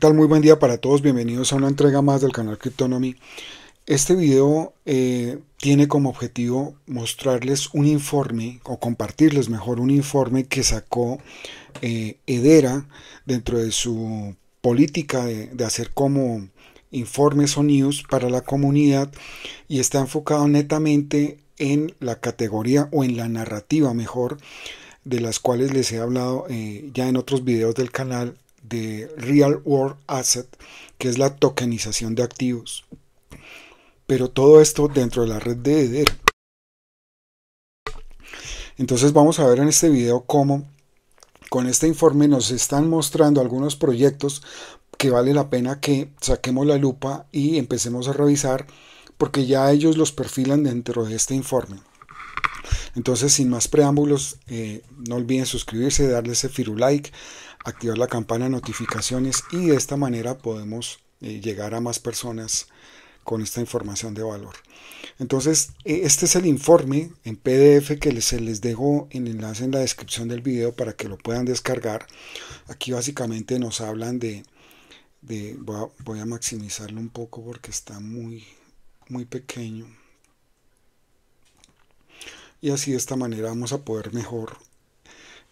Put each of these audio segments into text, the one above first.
tal? Muy buen día para todos, bienvenidos a una entrega más del canal Cryptonomy. Este video eh, tiene como objetivo mostrarles un informe o compartirles mejor un informe que sacó eh, Edera dentro de su política de, hacer como informes o news para la comunidad y está enfocado netamente en la categoría o en la narrativa mejor de las cuales les he hablado eh, ya en otros videos del canal de Real World Asset, que es la tokenización de activos. Pero todo esto dentro de la red de Eder. Entonces vamos a ver en este video cómo con este informe nos están mostrando algunos proyectos que vale la pena que saquemos la lupa y empecemos a revisar porque ya ellos los perfilan dentro de este informe. Entonces, sin más preámbulos, eh, no olviden suscribirse, darle ese firulike, like, activar la campana de notificaciones y de esta manera podemos eh, llegar a más personas con esta información de valor. Entonces, e, este es el informe en PDF que se les dejo en el enlace en la descripción del video para que lo puedan descargar. Aquí básicamente nos hablan de... voy, a, maximizarlo un poco porque está muy, muy pequeño. Y así de esta manera vamos a poder mejor.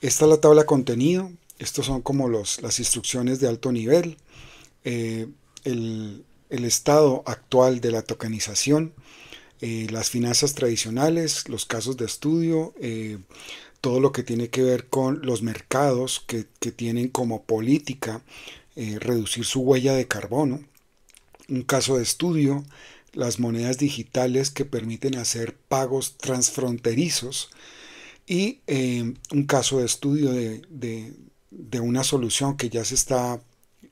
Esta es la tabla contenido estos son como las instrucciones de alto nivel, eh, el, estado actual de la tokenización, eh, las finanzas tradicionales, los casos de estudio, eh, todo lo que tiene que ver con los mercados que, tienen como política reducir su huella de carbono, un caso de estudio, las monedas digitales que permiten hacer pagos transfronterizos, y un caso de estudio de, de una solución que ya se está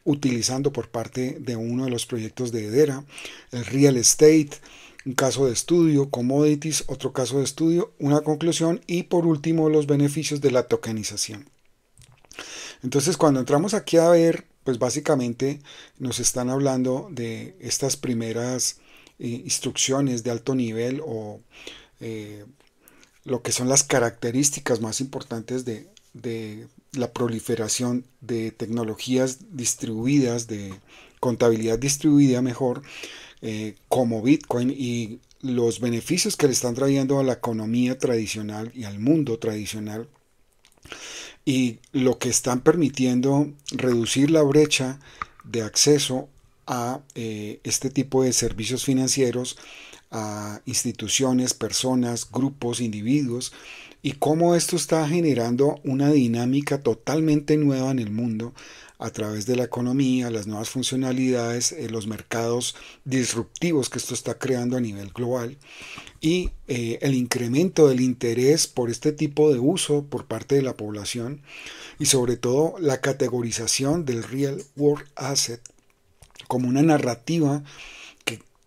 utilizando por parte de uno de los proyectos de Edera, el real estate, un caso de estudio, commodities, otro caso de estudio, una conclusión y por último los beneficios de la tokenización. Entonces cuando entramos aquí a ver, pues básicamente nos están hablando de estas primeras eh, instrucciones de alto nivel o eh, lo que son las características más importantes de la proliferación de tecnologías distribuidas, de contabilidad distribuida mejor, eh, como Bitcoin y los beneficios que le están trayendo a la economía tradicional y al mundo tradicional y lo que están permitiendo reducir la brecha de acceso a eh, este tipo de servicios financieros a instituciones, personas, grupos, individuos y cómo esto está generando una dinámica totalmente nueva en el mundo a través de la economía, las nuevas funcionalidades, eh, los mercados disruptivos que esto está creando a nivel global y eh, el incremento del interés por este tipo de uso por parte de la población y sobre todo la categorización del real world asset como una narrativa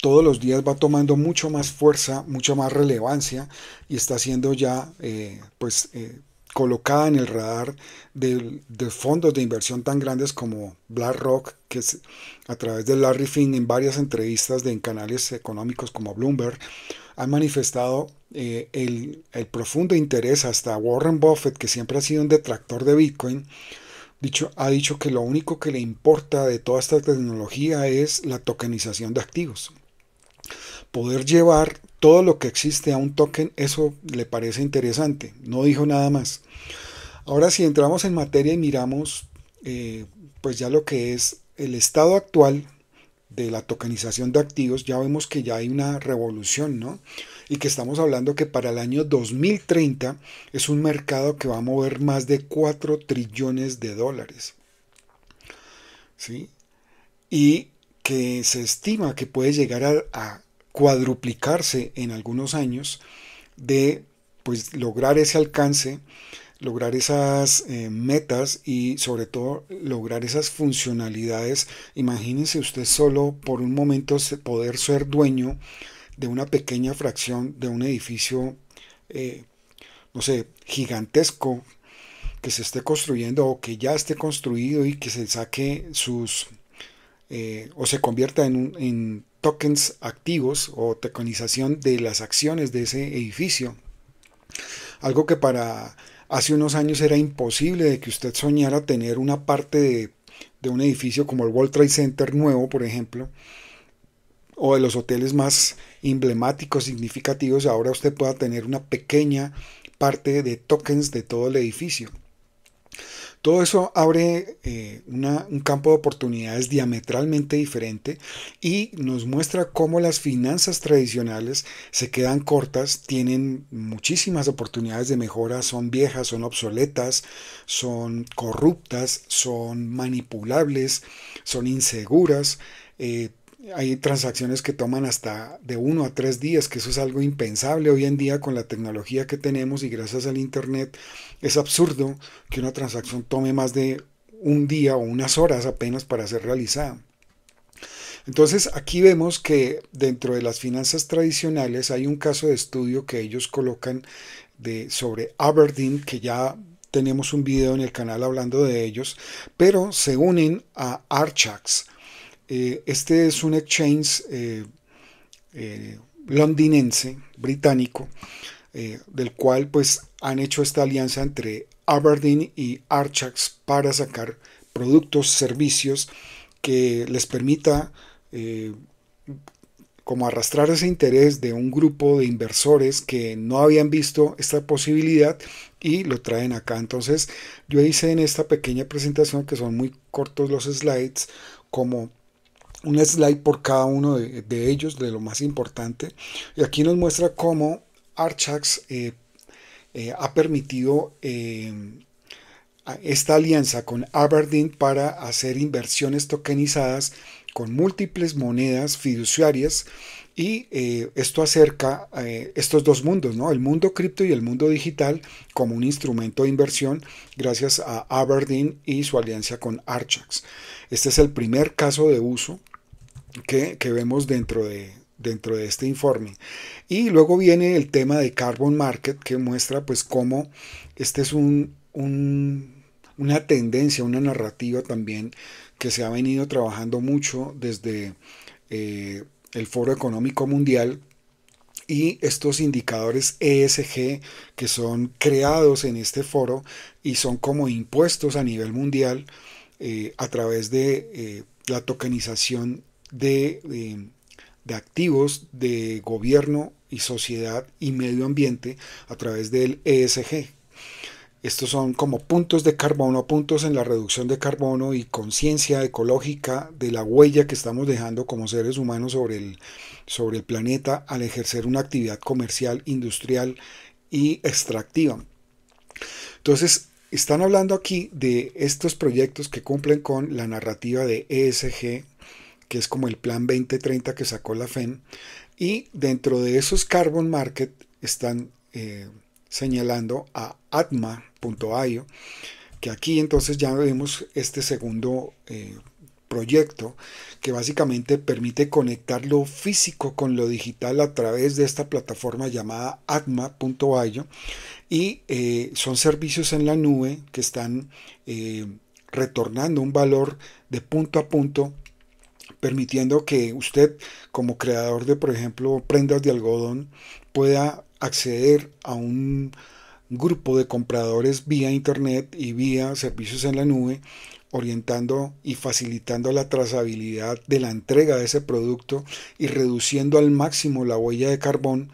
todos los días va tomando mucho más fuerza, mucha más relevancia y está siendo ya eh, pues eh, colocada en el radar de, fondos de inversión tan grandes como BlackRock, que a través de Larry Finn en varias entrevistas de, en canales económicos como Bloomberg, han manifestado eh, el, profundo interés hasta Warren Buffett, que siempre ha sido un detractor de Bitcoin, ha dicho que lo único que le importa de toda esta tecnología es la tokenización de activos poder llevar todo lo que existe a un token, eso le parece interesante. No dijo nada más. Ahora si entramos en materia y miramos eh, pues ya lo que es el estado actual de la tokenización de activos, ya vemos que ya hay una revolución, ¿no? Y que estamos hablando que para el año 2030 es un mercado que va a mover más de 4 trillones de dólares. ¿Sí? Y que se estima que puede llegar a cuadruplicarse en algunos años de pues lograr ese alcance, lograr esas eh, metas y sobre todo lograr esas funcionalidades. Imagínense usted solo por un momento poder ser dueño de una pequeña fracción de un edificio, eh, no sé, gigantesco que se esté construyendo o que ya esté construido y que se saque sus eh, o se convierta en, un, en tokens activos o tokenización de las acciones de ese edificio. Algo que para hace unos años era imposible de que usted soñara tener una parte de, un edificio como el World Trade Center nuevo, por ejemplo, o de los hoteles más emblemáticos, significativos, ahora usted pueda tener una pequeña parte de tokens de todo el edificio. Todo eso abre eh, un campo de oportunidades diametralmente diferente y nos muestra cómo las finanzas tradicionales se quedan cortas, tienen muchísimas oportunidades de mejora, son viejas, son obsoletas, son corruptas, son manipulables, son inseguras. Eh, hay transacciones que toman hasta de uno a tres días, que eso es algo impensable hoy en día con la tecnología que tenemos y gracias al Internet. Es absurdo que una transacción tome más de un día o unas horas apenas para ser realizada. Entonces aquí vemos que dentro de las finanzas tradicionales hay un caso de estudio que ellos colocan sobre Aberdeen, que ya tenemos un video en el canal hablando de ellos, pero se unen a Archax. Eh, este es un exchange eh, eh, londinense, británico, del cual pues han hecho esta alianza entre Aberdeen y Archax para sacar productos, servicios que les permita como arrastrar ese interés de un grupo de inversores que no habían visto esta posibilidad y lo traen acá. Entonces yo hice en esta pequeña presentación, que son muy cortos los slides, como un slide por cada uno de, ellos, de lo más importante. Y aquí nos muestra cómo Archax eh, eh, ha permitido eh, esta alianza con Aberdeen para hacer inversiones tokenizadas con múltiples monedas fiduciarias y esto acerca estos dos mundos, el mundo cripto y el mundo digital como un instrumento de inversión gracias a Aberdeen y su alianza con Archax. Este es el primer caso de uso que, vemos dentro de, dentro de este informe. Y luego viene el tema de Carbon Market que muestra pues cómo este es un, una tendencia, una narrativa también que se ha venido trabajando mucho desde eh, el Foro Económico Mundial y estos indicadores ESG que son creados en este foro y son como impuestos a nivel mundial eh, a través de eh, la tokenización eh, de, activos de gobierno y sociedad y medio ambiente a través del ESG. Estos son como puntos de carbono, puntos en la reducción de carbono y conciencia ecológica de la huella que estamos dejando como seres humanos sobre el, sobre el planeta al ejercer una actividad comercial, industrial y extractiva. Entonces, están hablando aquí de estos proyectos que cumplen con la narrativa de ESG que es como el plan 2030 que sacó la FEM, y dentro de esos Carbon Market están eh, señalando a atma.io, que aquí entonces ya vemos este segundo eh, proyecto que básicamente permite conectar lo físico con lo digital a través de esta plataforma llamada atma.io y eh, son servicios en la nube que están retornando un valor de punto a punto permitiendo que usted como creador de, por ejemplo, prendas de algodón pueda acceder a un grupo de compradores vía Internet y vía servicios en la nube, orientando y facilitando la trazabilidad de la entrega de ese producto y reduciendo al máximo la huella de carbón,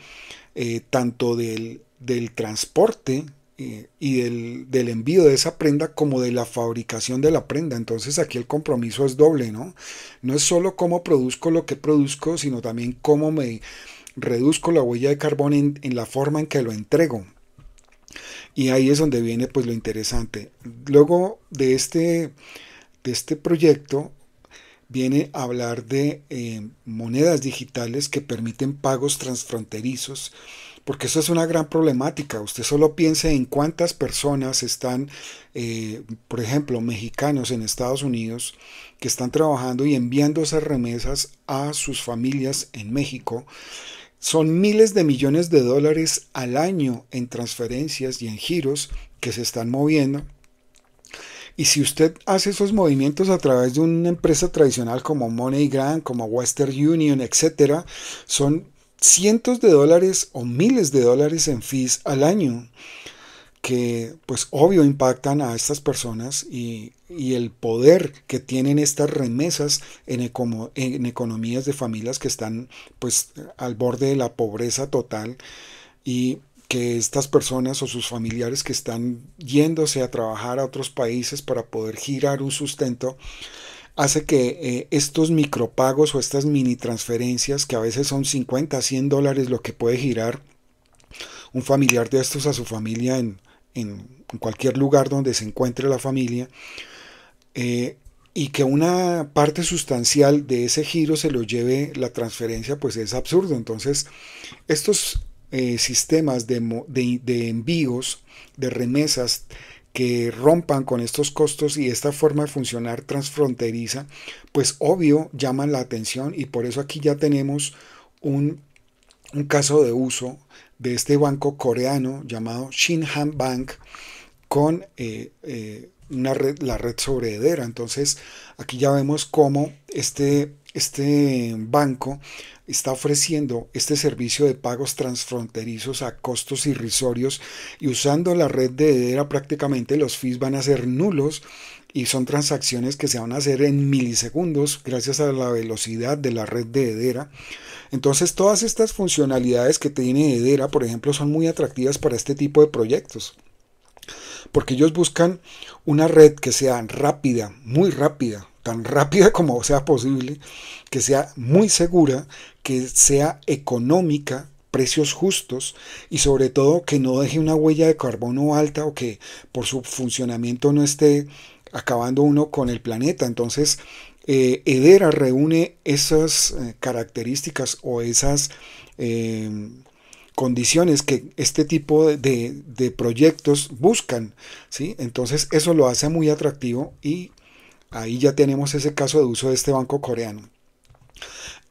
eh, tanto del, del transporte eh, y del, envío de esa prenda como de la fabricación de la prenda. Entonces aquí el compromiso es doble, ¿no? No es solo cómo produzco lo que produzco, sino también cómo me reduzco la huella de carbón en, la forma en que lo entrego. Y ahí es donde viene pues lo interesante. Luego de este, de este proyecto viene a hablar de eh, monedas digitales que permiten pagos transfronterizos porque eso es una gran problemática. Usted solo piense en cuántas personas están, eh, por ejemplo, mexicanos en Estados Unidos, que están trabajando y enviando esas remesas a sus familias en México. Son miles de millones de dólares al año en transferencias y en giros que se están moviendo. Y si usted hace esos movimientos a través de una empresa tradicional como MoneyGram, como Western Union, etcétera, son cientos de dólares o miles de dólares en fees al año que pues obvio impactan a estas personas y, el poder que tienen estas remesas en, en, economías de familias que están pues al borde de la pobreza total y que estas personas o sus familiares que están yéndose a trabajar a otros países para poder girar un sustento hace que eh, estos micropagos o estas mini transferencias, que a veces son 50, 100 dólares lo que puede girar un familiar de estos a su familia en, cualquier lugar donde se encuentre la familia, eh, y que una parte sustancial de ese giro se lo lleve la transferencia, pues es absurdo. Entonces, estos eh, sistemas de envíos, de remesas, que rompan con estos costos y esta forma de funcionar transfronteriza, pues obvio llaman la atención y por eso aquí ya tenemos un, un caso de uso de este banco coreano llamado Shinhan Bank con eh, eh, una red, la red sobredera. Entonces aquí ya vemos cómo este este banco está ofreciendo este servicio de pagos transfronterizos a costos irrisorios y usando la red de Hedera prácticamente los fees van a ser nulos y son transacciones que se van a hacer en milisegundos gracias a la velocidad de la red de Hedera. Entonces todas estas funcionalidades que tiene Hedera, por ejemplo, son muy atractivas para este tipo de proyectos. Porque ellos buscan una red que sea rápida, muy rápida, tan rápida como sea posible, que sea muy segura, que sea económica, precios justos y sobre todo que no deje una huella de carbono alta o que por su funcionamiento no esté acabando uno con el planeta. Entonces, eh, Edera reúne esas eh, características o esas em, condiciones que este tipo de, proyectos buscan. ¿sí? Entonces, eso lo hace muy atractivo y Ahí ya tenemos ese caso de uso de este banco coreano.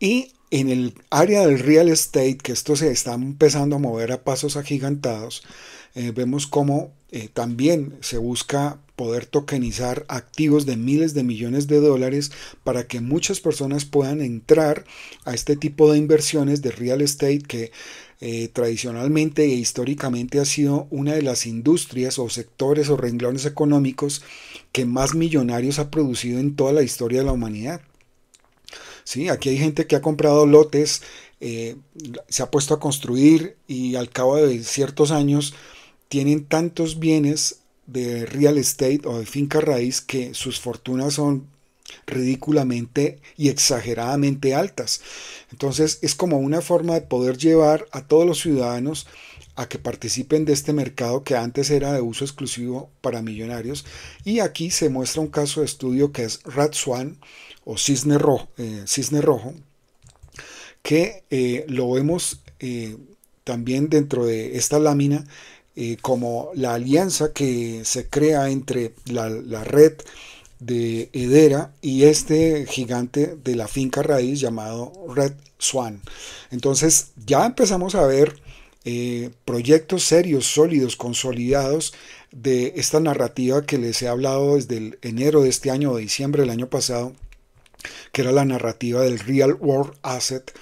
Y en el área del real estate, que esto se está empezando a mover a pasos agigantados, eh, vemos cómo eh, también se busca poder tokenizar activos de miles de millones de dólares para que muchas personas puedan entrar a este tipo de inversiones de real estate que eh, tradicionalmente e históricamente ha sido una de las industrias o sectores o renglones económicos que más millonarios ha producido en toda la historia de la humanidad. ¿Sí? Aquí hay gente que ha comprado lotes, eh, se ha puesto a construir y al cabo de ciertos años tienen tantos bienes de real estate o de finca raíz que sus fortunas son ridículamente y exageradamente altas. Entonces es como una forma de poder llevar a todos los ciudadanos a que participen de este mercado que antes era de uso exclusivo para millonarios y aquí se muestra un caso de estudio que es Rat Swan o Cisne Rojo, eh, Cisne Rojo que eh, lo vemos eh, también dentro de esta lámina como la alianza que se crea entre la, la red de Edera y este gigante de la finca raíz llamado Red Swan. Entonces ya empezamos a ver eh, proyectos serios, sólidos, consolidados de esta narrativa que les he hablado desde el enero de este año o diciembre del año pasado, que era la narrativa del Real World Asset,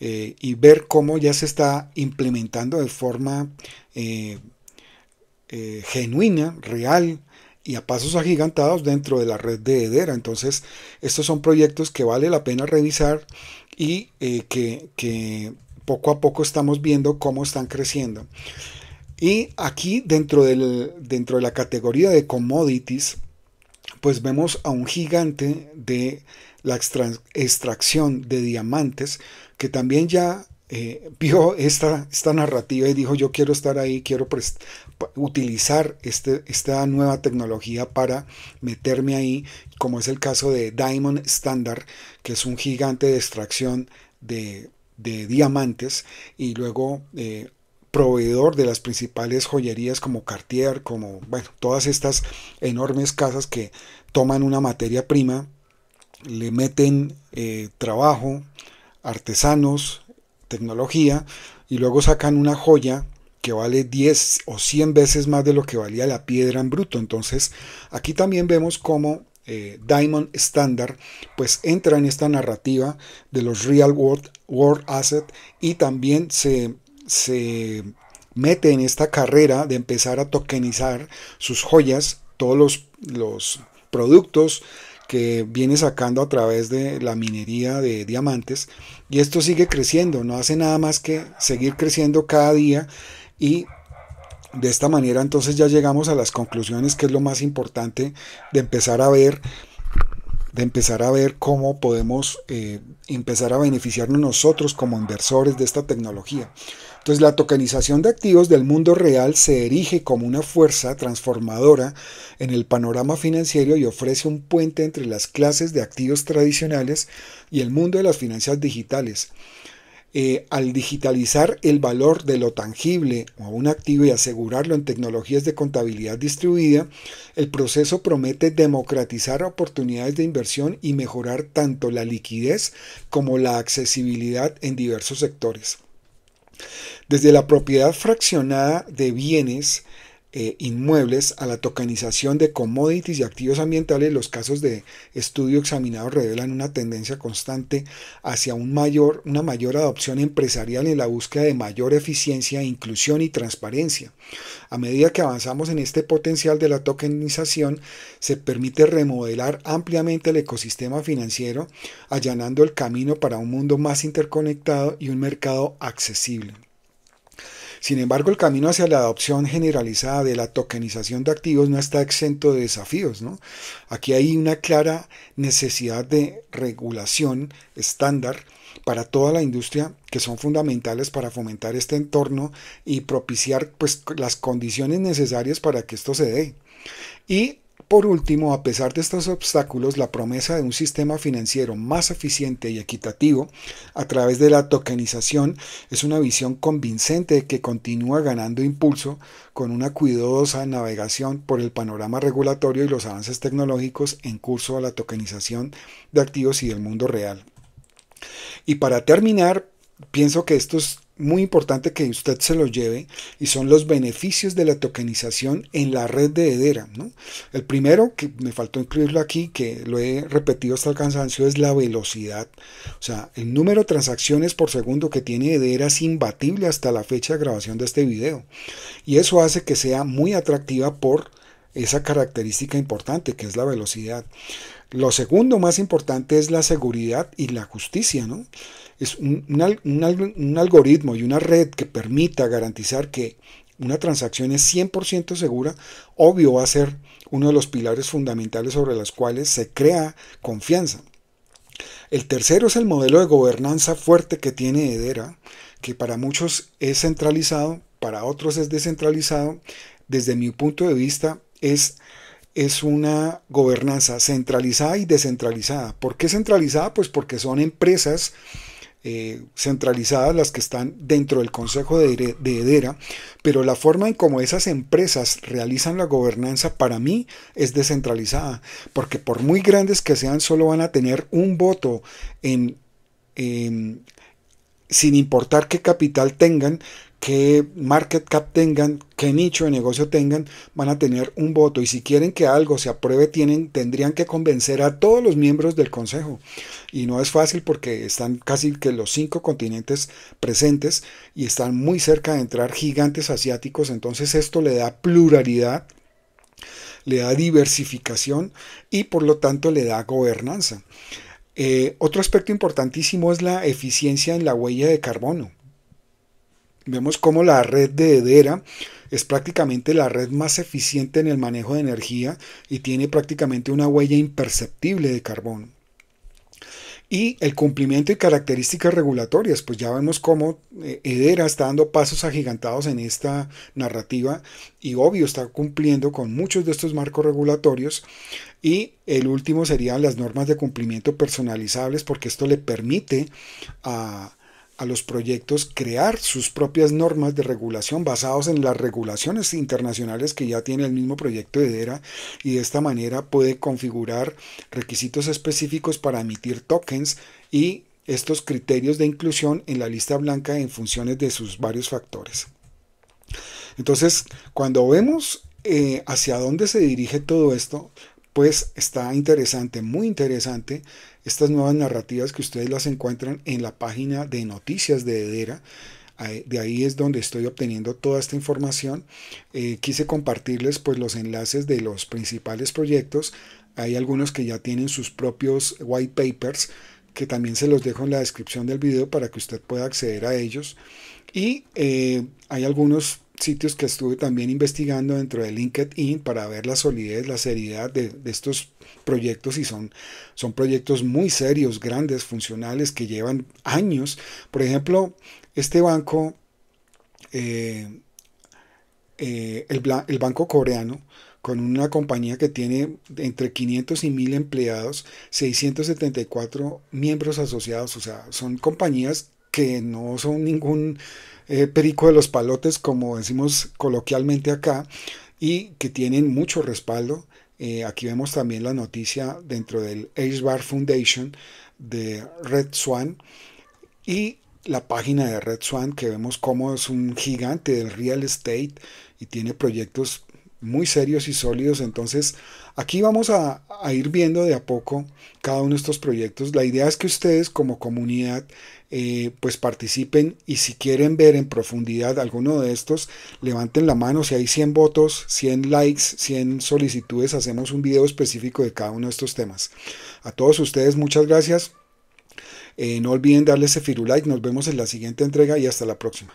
eh, y ver cómo ya se está implementando de forma eh, genuina, real, y a pasos agigantados dentro de la red de Edera. Entonces, estos son proyectos que vale la pena revisar y que, que, poco a poco estamos viendo cómo están creciendo. Y aquí dentro, del, dentro de la categoría de commodities, pues vemos a un gigante de la extracción de diamantes que también ya eh, vio esta, narrativa y dijo yo quiero estar ahí, quiero utilizar este, esta nueva tecnología para meterme ahí, como es el caso de Diamond Standard, que es un gigante de extracción de de diamantes y luego eh, proveedor de las principales joyerías como Cartier, como bueno, todas estas enormes casas que toman una materia prima, le meten eh, trabajo, artesanos, tecnología y luego sacan una joya que vale 10 o 100 veces más de lo que valía la piedra en bruto. Entonces, aquí también vemos cómo eh, Diamond Standard, pues entra en esta narrativa de los Real World, world Asset y también se, se mete en esta carrera de empezar a tokenizar sus joyas, todos los, los productos que viene sacando a través de la minería de diamantes y esto sigue creciendo, no hace nada más que seguir creciendo cada día y de esta manera entonces ya llegamos a las conclusiones que es lo más importante de empezar a ver de empezar a ver cómo podemos eh, empezar a beneficiarnos nosotros como inversores de esta tecnología. Entonces la tokenización de activos del mundo real se erige como una fuerza transformadora en el panorama financiero y ofrece un puente entre las clases de activos tradicionales y el mundo de las finanzas digitales. Eh, al digitalizar el valor de lo tangible o un activo y asegurarlo en tecnologías de contabilidad distribuida, el proceso promete democratizar oportunidades de inversión y mejorar tanto la liquidez como la accesibilidad en diversos sectores. Desde la propiedad fraccionada de bienes, eh, inmuebles a la tokenización de commodities y activos ambientales, los casos de estudio examinados revelan una tendencia constante hacia un mayor, una mayor adopción empresarial en la búsqueda de mayor eficiencia, inclusión y transparencia. A medida que avanzamos en este potencial de la tokenización, se permite remodelar ampliamente el ecosistema financiero, allanando el camino para un mundo más interconectado y un mercado accesible. Sin embargo, el camino hacia la adopción generalizada de la tokenización de activos no está exento de desafíos. ¿no? Aquí hay una clara necesidad de regulación estándar para toda la industria que son fundamentales para fomentar este entorno y propiciar pues, las condiciones necesarias para que esto se dé. Y por último, a pesar de estos obstáculos, la promesa de un sistema financiero más eficiente y equitativo a través de la tokenización es una visión convincente que continúa ganando impulso con una cuidadosa navegación por el panorama regulatorio y los avances tecnológicos en curso a la tokenización de activos y del mundo real. Y para terminar, pienso que estos muy importante que usted se lo lleve y son los beneficios de la tokenización en la red de Hedera. El primero, que me faltó incluirlo aquí, que lo he repetido hasta el cansancio, es la velocidad. O sea, el número de transacciones por segundo que tiene Hedera es imbatible hasta la fecha de grabación de este video. Y eso hace que sea muy atractiva por esa característica importante que es la velocidad. Lo segundo más importante es la seguridad y la justicia, ¿no? Es un, algoritmo y una red que permita garantizar que una transacción es 100% segura, obvio va a ser uno de los pilares fundamentales sobre los cuales se crea confianza. El tercero es el modelo de gobernanza fuerte que tiene Edera que para muchos es centralizado, para otros es descentralizado. Desde mi punto de vista es es una gobernanza centralizada y descentralizada. ¿Por qué centralizada? Pues porque son empresas eh, centralizadas las que están dentro del Consejo de, pero la forma en cómo esas empresas realizan la gobernanza para mí es descentralizada, porque por muy grandes que sean, solo van a tener un voto sin importar qué capital tengan, qué market cap tengan, qué nicho de negocio tengan, van a tener un voto. Y si quieren que algo se apruebe, tienen, tendrían que convencer a todos los miembros del Consejo. Y no es fácil porque están casi que los cinco continentes presentes y están muy cerca de entrar gigantes asiáticos. Entonces esto le da pluralidad le da diversificación y por lo tanto le da gobernanza. Eh, otro aspecto importantísimo es la eficiencia en la huella de carbono. Vemos cómo la red de Edera es prácticamente la red más eficiente en el manejo de energía y tiene prácticamente una huella imperceptible de carbono. Y el cumplimiento y características regulatorias, pues ya vemos cómo eh, Edera está dando pasos agigantados en esta narrativa y obvio está cumpliendo con muchos de estos marcos regulatorios. Y el último serían las normas de cumplimiento personalizables porque esto le permite a a los proyectos crear sus propias normas de regulación basados en las regulaciones internacionales que ya tiene el mismo proyecto de DERA y de esta manera puede configurar requisitos específicos para emitir tokens y estos criterios de inclusión en la lista blanca en funciones de sus varios factores. Entonces, cuando vemos eh, hacia dónde se dirige todo esto, pues está interesante, muy interesante, estas nuevas narrativas que ustedes las encuentran en la página de noticias de Edera. De ahí es donde estoy obteniendo toda esta información. Eh, quise compartirles pues los enlaces de los principales proyectos. Hay algunos que ya tienen sus propios white papers que también se los dejo en la descripción del video para que usted pueda acceder a ellos. Y eh, hay algunos sitios que estuve también investigando dentro de LinkedIn para ver la solidez, la seriedad de, estos proyectos y son, son proyectos muy serios, grandes, funcionales, que llevan años. Por ejemplo, este banco, eh, eh, el, el banco coreano, con una compañía que tiene entre 500 y 1000 empleados, 674 miembros asociados, o sea, son compañías que no son ningún eh, perico de los palotes, como decimos coloquialmente acá, y que tienen mucho respaldo. Eh, aquí vemos también la noticia dentro del Ace Bar Foundation de Red Swan y la página de Red Swan que vemos como es un gigante del real estate y tiene proyectos muy serios y sólidos. Entonces, aquí vamos a, ir viendo de a poco cada uno de estos proyectos. La idea es que ustedes como comunidad eh, pues participen y si quieren ver en profundidad alguno de estos, levanten la mano. Si hay 100 votos, 100 likes, 100 solicitudes, hacemos un video específico de cada uno de estos temas. A todos ustedes, muchas gracias. Eh, no olviden darle ese like, Nos vemos en la siguiente entrega y hasta la próxima.